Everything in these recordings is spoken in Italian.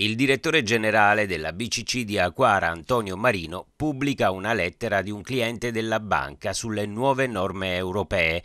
Il direttore generale della BCC di Aquara, Antonio Marino, pubblica una lettera di un cliente della banca sulle nuove norme europee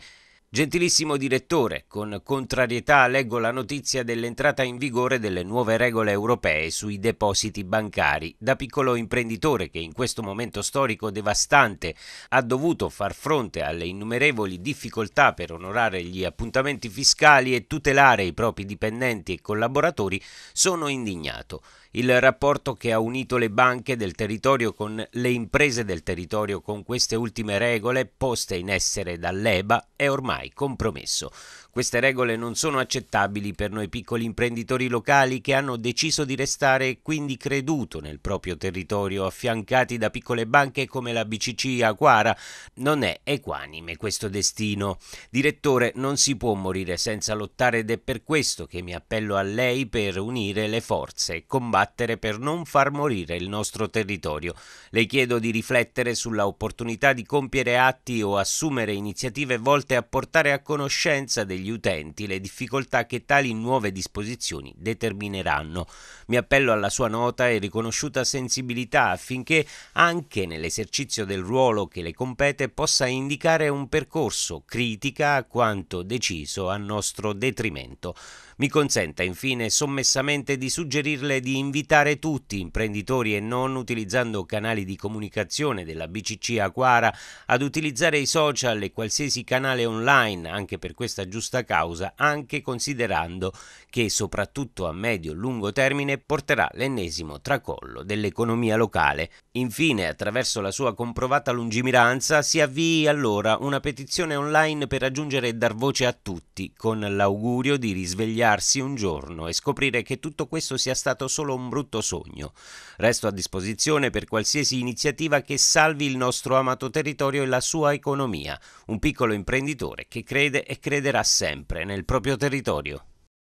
Gentilissimo direttore, con contrarietà leggo la notizia dell'entrata in vigore delle nuove regole europee sui depositi bancari. Da piccolo imprenditore che in questo momento storico devastante ha dovuto far fronte alle innumerevoli difficoltà per onorare gli appuntamenti fiscali e tutelare i propri dipendenti e collaboratori, sono indignato il rapporto che ha unito le banche del territorio con le imprese del territorio con queste ultime regole poste in essere dall'EBA è ormai compromesso. Queste regole non sono accettabili per noi piccoli imprenditori locali che hanno deciso di restare e quindi creduto nel proprio territorio, affiancati da piccole banche come la BCC Aquara. Non è equanime questo destino. Direttore, non si può morire senza lottare ed è per questo che mi appello a lei per unire le forze e combattere combattere per non far morire il nostro territorio. Le chiedo di riflettere sulla opportunità di compiere atti o assumere iniziative volte a portare a conoscenza degli utenti le difficoltà che tali nuove disposizioni determineranno. Mi appello alla sua nota e riconosciuta sensibilità affinché anche nell'esercizio del ruolo che le compete possa indicare un percorso critica a quanto deciso a nostro detrimento. Mi consenta infine sommessamente di suggerirle di invitare invitare tutti, imprenditori e non, utilizzando canali di comunicazione della BCC Aquara, ad utilizzare i social e qualsiasi canale online, anche per questa giusta causa, anche considerando che soprattutto a medio-lungo termine porterà l'ennesimo tracollo dell'economia locale. Infine, attraverso la sua comprovata lungimiranza, si avvii allora una petizione online per raggiungere e dar voce a tutti, con l'augurio di risvegliarsi un giorno e scoprire che tutto questo sia stato solo un un brutto sogno. Resto a disposizione per qualsiasi iniziativa che salvi il nostro amato territorio e la sua economia. Un piccolo imprenditore che crede e crederà sempre nel proprio territorio.